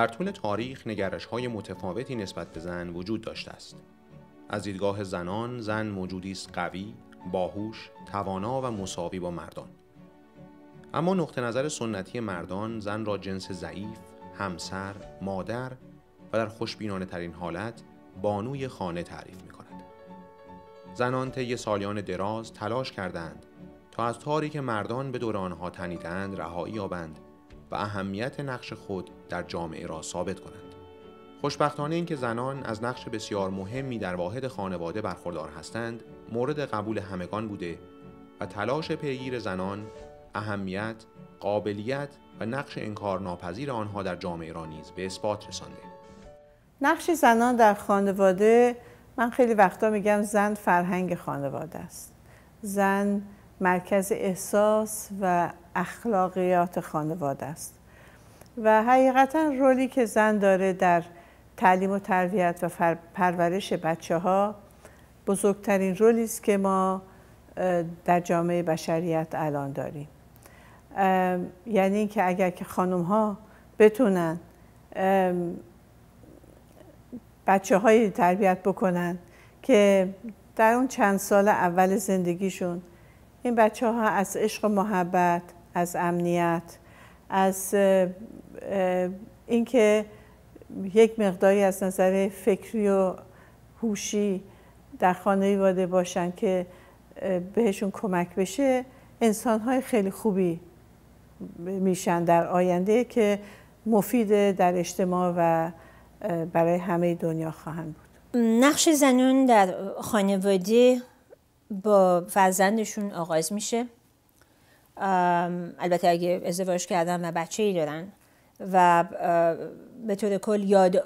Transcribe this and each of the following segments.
در طول تاریخ نگرش های متفاوتی نسبت به زن وجود داشته است. از دیدگاه زنان، زن موجودی است قوی، باهوش، توانا و مساوی با مردان. اما نقطه نظر سنتی مردان زن را جنس ضعیف، همسر، مادر و در خوشبینانه ترین حالت بانوی خانه تعریف می کند. زنان طی سالیان دراز تلاش کردند تا از تاری که مردان به دور آنها تنیدند رهایی یابند و اهمیت نقش خود در جامعه را ثابت کنند. خوشبختانه اینکه زنان از نقش بسیار مهمی در واحد خانواده برخوردار هستند، مورد قبول همگان بوده و تلاش پیگیر زنان اهمیت، قابلیت و نقش انکار ناپذیر آنها در جامعه را نیز به اثبات رسانده. نقش زنان در خانواده من خیلی وقتا میگم زن فرهنگ خانواده است. زن مرکز احساس و اخلاقیات خانواده است و حقیقتا رولی که زن داره در تعلیم و تربیت و پرورش بچه ها بزرگترین رولی است که ما در جامعه بشریت الان داریم یعنی اینکه اگر که خانم ها بتونن بچه های تربیت بکنن که در اون چند سال اول زندگیشون این بچه ها از عشق و محبت از امنیت از اینکه یک مقداری از نظر فکری و هوشی در خانواده باشن که بهشون کمک بشه انسان های خیلی خوبی میشن در آینده که مفید در اجتماع و برای همه دنیا خواهند بود نقش زنون در خانواده با فرزندشون آغاز میشه البته اگه ازدواج کردن و بچه ای دارن و به طور کل یاد،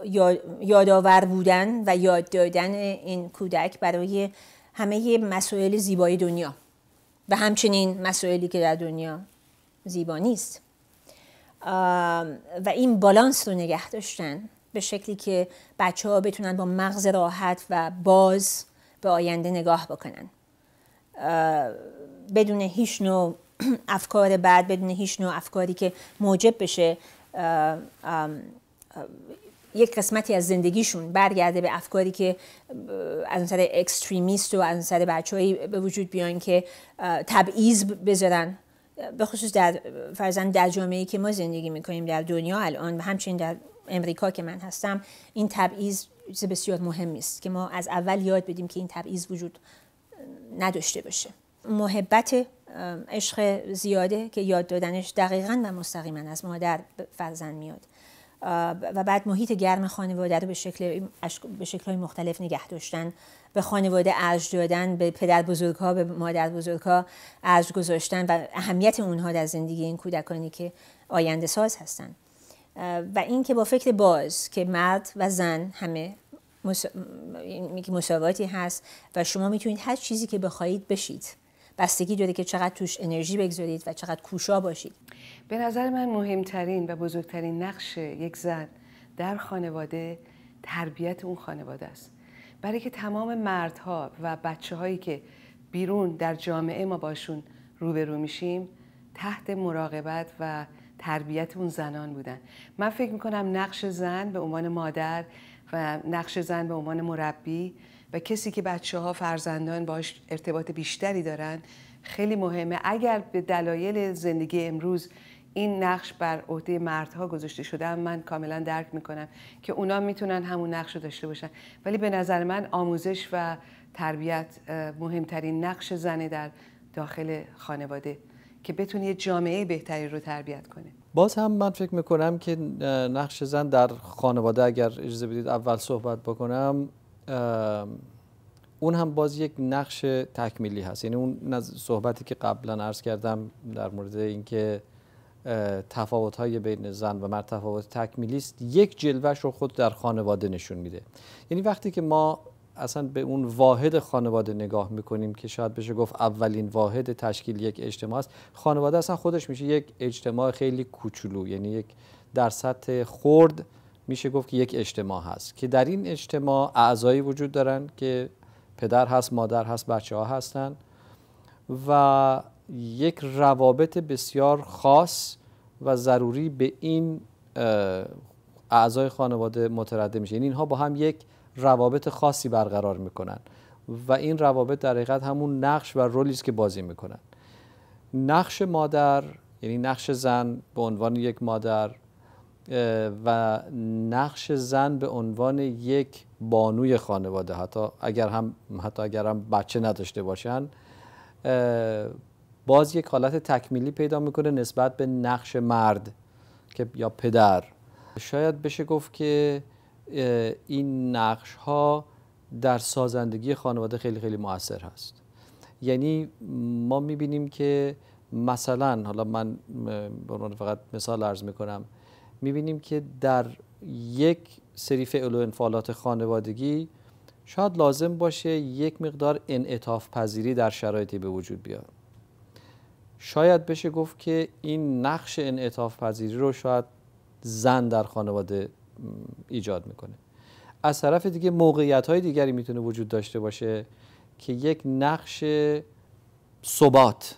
یادآور بودن و یاد دادن این کودک برای همه مسائل زیبای دنیا و همچنین مسائلی که در دنیا زیبا نیست و این بالانس رو نگه داشتن به شکلی که بچه ها بتونن با مغز راحت و باز به آینده نگاه بکنن بدون هیچ نوع افکار بعد بدون هیچ نوع افکاری که موجب بشه یک قسمتی از زندگیشون برگرده به افکاری که از نظر اکستریمیست و از نظر سر بچههایی به وجود بیان که تبعیض بذارن به خصوص در فرزن در جامعه که ما زندگی میکنیم در دنیا الان و همچنین در امریکا که من هستم این تبعیض بسیار مهم است که ما از اول یاد بدیم که این تبعیض وجود نداشته باشه محبت عشق زیاده که یاد دادنش دقیقا و مستقیما از مادر فرزند میاد و بعد محیط گرم خانواده رو به شکل به مختلف نگه داشتن به خانواده ارج دادن به پدر بزرگها به مادر بزرگها ارج گذاشتن و اهمیت اونها در زندگی این کودکانی که آینده ساز هستن و این که با فکر باز که مرد و زن همه مس... هست و شما میتونید هر چیزی که بخواهید بشید بستگی داره که چقدر توش انرژی بگذارید و چقدر کوشا باشید به نظر من مهمترین و بزرگترین نقش یک زن در خانواده تربیت اون خانواده است برای که تمام مردها و بچه هایی که بیرون در جامعه ما باشون روبرو میشیم تحت مراقبت و تربیت اون زنان بودن من فکر میکنم نقش زن به عنوان مادر و نقش زن به عنوان مربی و کسی که بچه ها فرزندان باش ارتباط بیشتری دارن خیلی مهمه اگر به دلایل زندگی امروز این نقش بر عهده مردها گذاشته شده من کاملا درک میکنم که اونا میتونن همون نقش رو داشته باشن ولی به نظر من آموزش و تربیت مهمترین نقش زنه در داخل خانواده که بتونه یه جامعه بهتری رو تربیت کنه باز هم من فکر میکنم که نقش زن در خانواده اگر اجازه بدید اول صحبت بکنم اون هم باز یک نقش تکمیلی هست یعنی اون صحبتی که قبلا عرض کردم در مورد اینکه تفاوت های بین زن و مرد تفاوت تکمیلی است یک جلوش رو خود در خانواده نشون میده یعنی وقتی که ما اصلا به اون واحد خانواده نگاه میکنیم که شاید بشه گفت اولین واحد تشکیل یک اجتماع است خانواده اصلا خودش میشه یک اجتماع خیلی کوچولو یعنی یک در سطح خرد میشه گفت که یک اجتماع هست که در این اجتماع اعضایی وجود دارن که پدر هست مادر هست بچه ها هستن و یک روابط بسیار خاص و ضروری به این اعضای خانواده مترده میشه یعنی اینها با هم یک روابط خاصی برقرار میکنن و این روابط در حقیقت همون نقش و رولی است که بازی میکنن نقش مادر یعنی نقش زن به عنوان یک مادر و نقش زن به عنوان یک بانوی خانواده حتی اگر هم حتی اگر هم بچه نداشته باشن باز یک حالت تکمیلی پیدا میکنه نسبت به نقش مرد که یا پدر شاید بشه گفت که این نقش ها در سازندگی خانواده خیلی خیلی موثر هست یعنی ما میبینیم که مثلا حالا من عنوان فقط مثال عرض میکنم میبینیم که در یک سری فعل و انفعالات خانوادگی شاید لازم باشه یک مقدار انعطاف پذیری در شرایطی به وجود بیاد شاید بشه گفت که این نقش انعطاف پذیری رو شاید زن در خانواده ایجاد میکنه از طرف دیگه موقعیت های دیگری میتونه وجود داشته باشه که یک نقش ثبات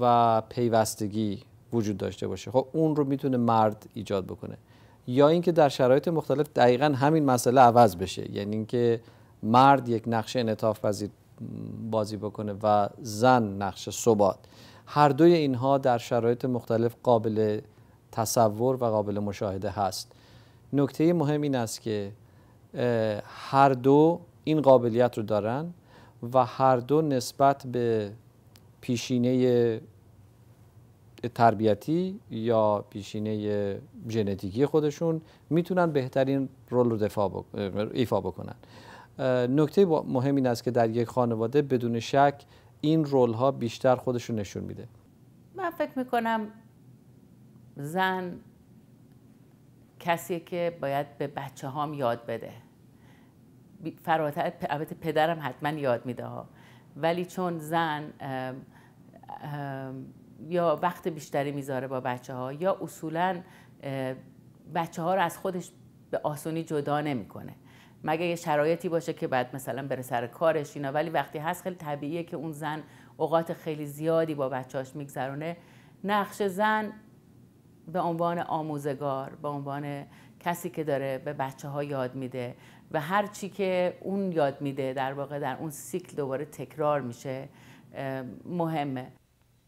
و پیوستگی وجود داشته باشه خب اون رو میتونه مرد ایجاد بکنه یا اینکه در شرایط مختلف دقیقا همین مسئله عوض بشه یعنی اینکه مرد یک نقش انعطاف پذیر بازی بکنه و زن نقش ثبات هر دوی اینها در شرایط مختلف قابل تصور و قابل مشاهده هست نکته مهم این است که هر دو این قابلیت رو دارن و هر دو نسبت به پیشینه تربیتی یا پیشینه ژنتیکی خودشون میتونن بهترین رول رو دفاع ایفا بکنن نکته مهم این است که در یک خانواده بدون شک این رول ها بیشتر خودشون نشون میده من فکر میکنم زن کسیه که باید به بچه هام یاد بده فراتر البته پدرم حتما یاد میده ها ولی چون زن یا وقت بیشتری میذاره با بچه ها یا اصولا بچه ها رو از خودش به آسونی جدا نمیکنه مگه یه شرایطی باشه که بعد مثلا بره سر کارش اینا ولی وقتی هست خیلی طبیعیه که اون زن اوقات خیلی زیادی با بچه هاش میگذرونه نقش زن به عنوان آموزگار به عنوان کسی که داره به بچه ها یاد میده و هر چی که اون یاد میده در واقع در اون سیکل دوباره تکرار میشه مهمه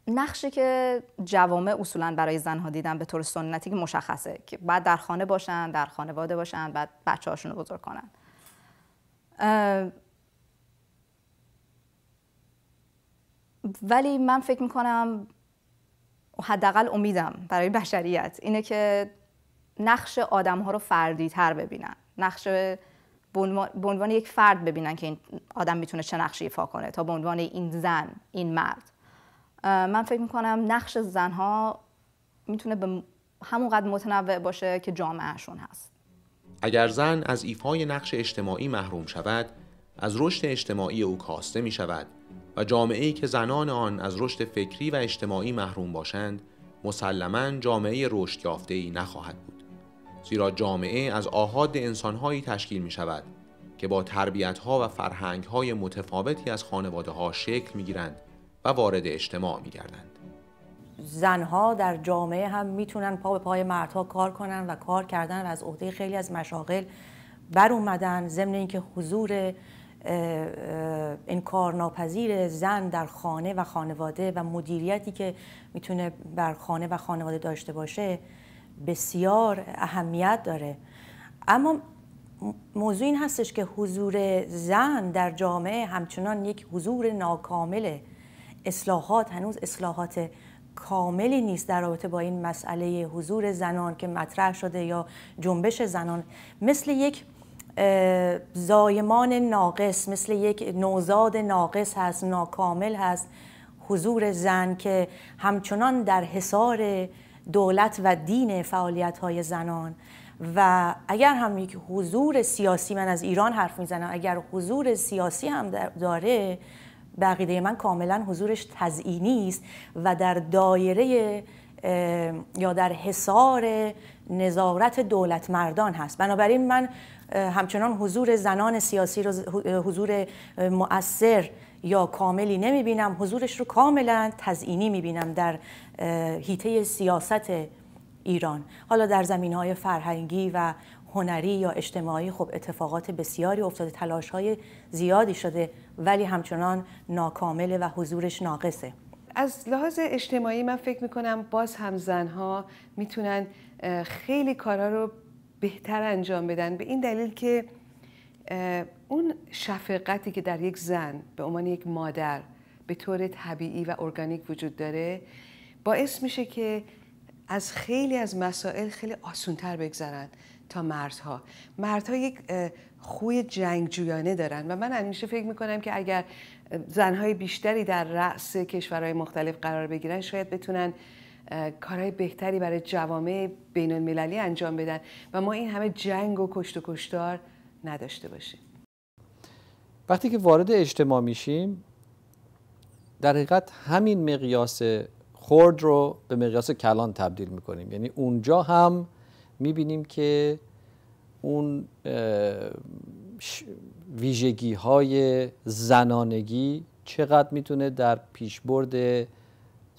نقشی که جوامع اصولا برای زنها دیدن به طور سنتی که مشخصه که بعد در خانه باشن در خانواده باشن بعد بچه هاشون رو بزرگ کنن ولی من فکر میکنم حداقل امیدم برای بشریت اینه که نقش آدم ها رو فردی تر ببینن نقش به عنوان یک فرد ببینن که این آدم میتونه چه نقشی ایفا کنه تا به عنوان این زن این مرد من فکر میکنم نقش زنها میتونه به همونقدر متنوع باشه که جامعهشون هست اگر زن از ایفای نقش اجتماعی محروم شود از رشد اجتماعی او کاسته می شود و جامعه‌ای که زنان آن از رشد فکری و اجتماعی محروم باشند مسلما جامعه رشد ای نخواهد بود زیرا جامعه از آهاد انسانهایی تشکیل می شود که با تربیتها و فرهنگهای متفاوتی از خانواده ها شکل می گیرند و وارد اجتماع می گردند. زنها در جامعه هم میتونن پا به پای مردها کار کنن و کار کردن و از عهده خیلی از مشاغل بر اومدن ضمن اینکه حضور کار ناپذیر زن در خانه و خانواده و مدیریتی که میتونه بر خانه و خانواده داشته باشه بسیار اهمیت داره اما موضوع این هستش که حضور زن در جامعه همچنان یک حضور ناکامله اصلاحات هنوز اصلاحات کاملی نیست در رابطه با این مسئله حضور زنان که مطرح شده یا جنبش زنان مثل یک زایمان ناقص مثل یک نوزاد ناقص هست ناکامل هست حضور زن که همچنان در حصار دولت و دین فعالیت های زنان و اگر هم یک حضور سیاسی من از ایران حرف میزنم اگر حضور سیاسی هم داره بقیده من کاملا حضورش تزئینی است و در دایره یا در حصار نظارت دولت مردان هست بنابراین من همچنان حضور زنان سیاسی رو حضور مؤثر یا کاملی نمی بینم حضورش رو کاملا تزئینی می بینم در هیته سیاست ایران حالا در زمین های فرهنگی و هنری یا اجتماعی خب اتفاقات بسیاری افتاده تلاش های زیادی شده ولی همچنان ناکامله و حضورش ناقصه از لحاظ اجتماعی من فکر کنم باز هم زنها میتونن خیلی کارا رو بهتر انجام بدن به این دلیل که اون شفقتی که در یک زن به عنوان یک مادر به طور طبیعی و ارگانیک وجود داره باعث میشه که از خیلی از مسائل خیلی آسونتر بگذرن تا مردها مردها یک خوی جنگجویانه دارن و من همیشه فکر میکنم که اگر زنهای بیشتری در رأس کشورهای مختلف قرار بگیرن شاید بتونن کارهای بهتری برای جوامع بین المللی انجام بدن و ما این همه جنگ و کشت و کشتار نداشته باشیم وقتی که وارد اجتماع میشیم در حقیقت همین مقیاس خرد رو به مقیاس کلان تبدیل میکنیم یعنی اونجا هم میبینیم که اون ویژگی های زنانگی چقدر میتونه در پیشبرد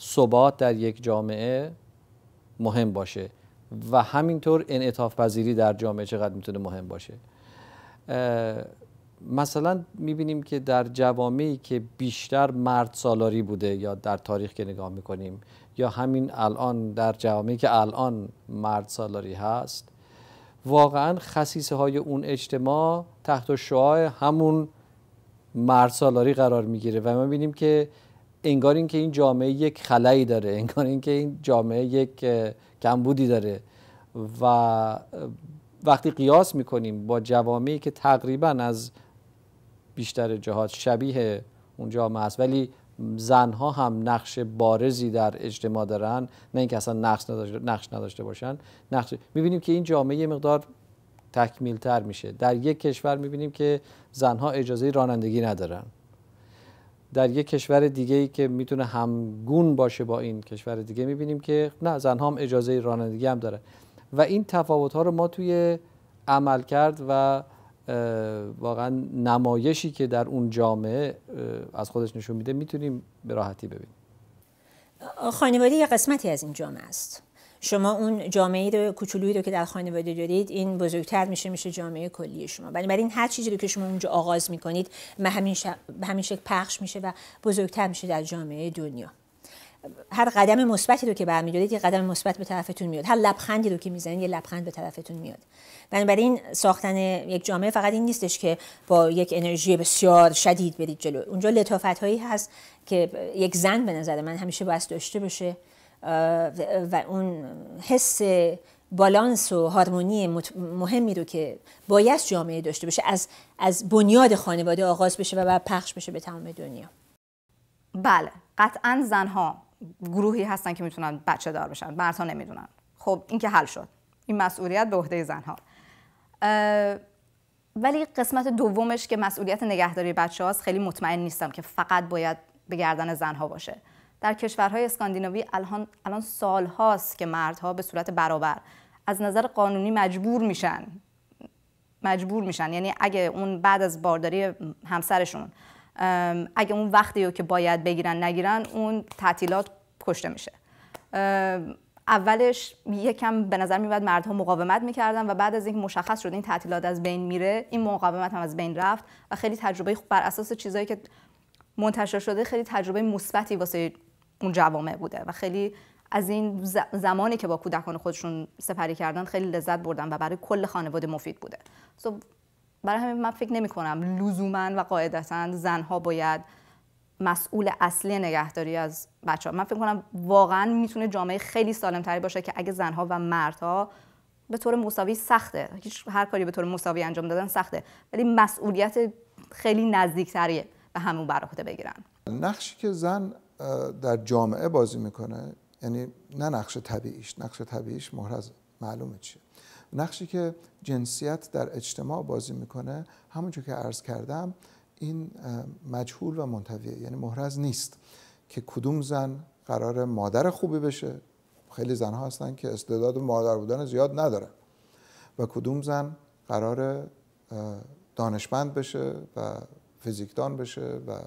ثبات در یک جامعه مهم باشه و همینطور انعطاف پذیری در جامعه چقدر میتونه مهم باشه مثلا میبینیم که در جوامعی که بیشتر مرد سالاری بوده یا در تاریخ که نگاه میکنیم یا همین الان در جوامعی که الان مرد سالاری هست واقعا خصیصه های اون اجتماع تحت شعاع همون مرد سالاری قرار میگیره و ما بینیم که انگار اینکه این جامعه یک خلایی داره انگار اینکه این جامعه یک کمبودی داره و وقتی قیاس میکنیم با جوامعی که تقریبا از بیشتر جهات شبیه اون جامعه است ولی زنها هم نقش بارزی در اجتماع دارن نه اینکه اصلا نقش نداشته, باشن نقش میبینیم که این جامعه یه مقدار تر میشه در یک کشور میبینیم که زنها اجازه رانندگی ندارن در یک کشور دیگه ای که میتونه همگون باشه با این کشور دیگه میبینیم که نه زنها هم اجازه رانندگی هم داره و این تفاوت ها رو ما توی عمل کرد و واقعا نمایشی که در اون جامعه از خودش نشون میده میتونیم به راحتی ببینیم خانواده یه قسمتی از این جامعه است شما اون جامعه رو کوچولویی رو که در خانواده دارید این بزرگتر میشه میشه جامعه کلی شما بنابراین هر چیزی رو که شما اونجا آغاز میکنید به همین, همین شکل پخش میشه و بزرگتر میشه در جامعه دنیا هر قدم مثبتی رو که برمیدارید یه قدم مثبت به طرفتون میاد هر لبخندی رو که میزنید یه لبخند به طرفتون میاد بنابراین ساختن یک جامعه فقط این نیستش که با یک انرژی بسیار شدید برید جلو اونجا لطافت هایی هست که یک زن به نظر من همیشه باید داشته باشه و اون حس بالانس و هارمونی مهمی رو که باید جامعه داشته باشه از, از بنیاد خانواده آغاز بشه و بعد پخش بشه به تمام دنیا بله قطعا زنها گروهی هستن که میتونن بچه دار بشن مردها نمیدونن خب این که حل شد این مسئولیت به عهده زنها ولی قسمت دومش که مسئولیت نگهداری بچه هاست خیلی مطمئن نیستم که فقط باید به گردن زنها باشه در کشورهای اسکاندیناوی الان الان هاست که مردها به صورت برابر از نظر قانونی مجبور میشن مجبور میشن یعنی اگه اون بعد از بارداری همسرشون اگه اون وقتی رو که باید بگیرن نگیرن اون تعطیلات کشته میشه اولش یکم به نظر میومد مردها مقاومت میکردن و بعد از اینکه مشخص شد این تعطیلات از بین میره این مقاومت هم از بین رفت و خیلی تجربه بر اساس چیزایی که منتشر شده خیلی تجربه مثبتی واسه اون جوامع بوده و خیلی از این زمانی که با کودکان خودشون سپری کردن خیلی لذت بردن و برای کل خانواده مفید بوده so برای همین من فکر نمی کنم لزوما و قاعدتا زنها باید مسئول اصلی نگهداری از بچه ها. من فکر کنم واقعا میتونه جامعه خیلی سالم تری باشه که اگه زنها و مردها به طور مساوی سخته هر کاری به طور مساوی انجام دادن سخته ولی مسئولیت خیلی نزدیکتریه به همون برعهده بگیرن نقشی که زن در جامعه بازی میکنه یعنی نه نقش طبیعیش نقش طبیعیش محرز معلومه چیه نقشی که جنسیت در اجتماع بازی میکنه همونجور که عرض کردم این مجهول و منتویه یعنی محرز نیست که کدوم زن قرار مادر خوبی بشه خیلی زنها هستن که استعداد مادر بودن زیاد نداره و کدوم زن قرار دانشمند بشه و فیزیکدان بشه و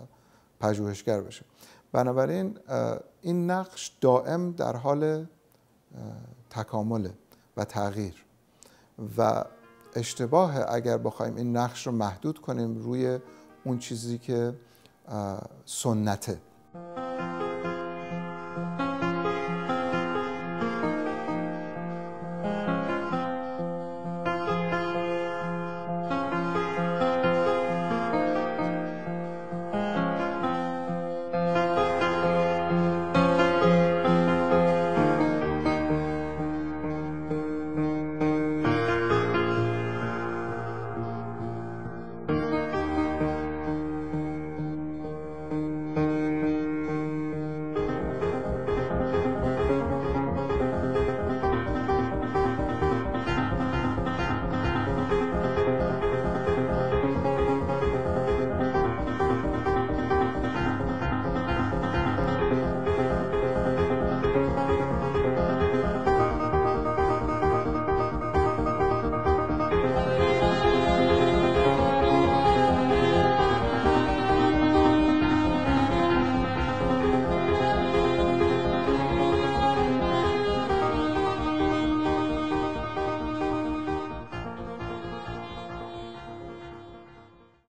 پژوهشگر بشه بنابراین این نقش دائم در حال تکامل و تغییر و اشتباه اگر بخوایم این نقش رو محدود کنیم روی اون چیزی که سنته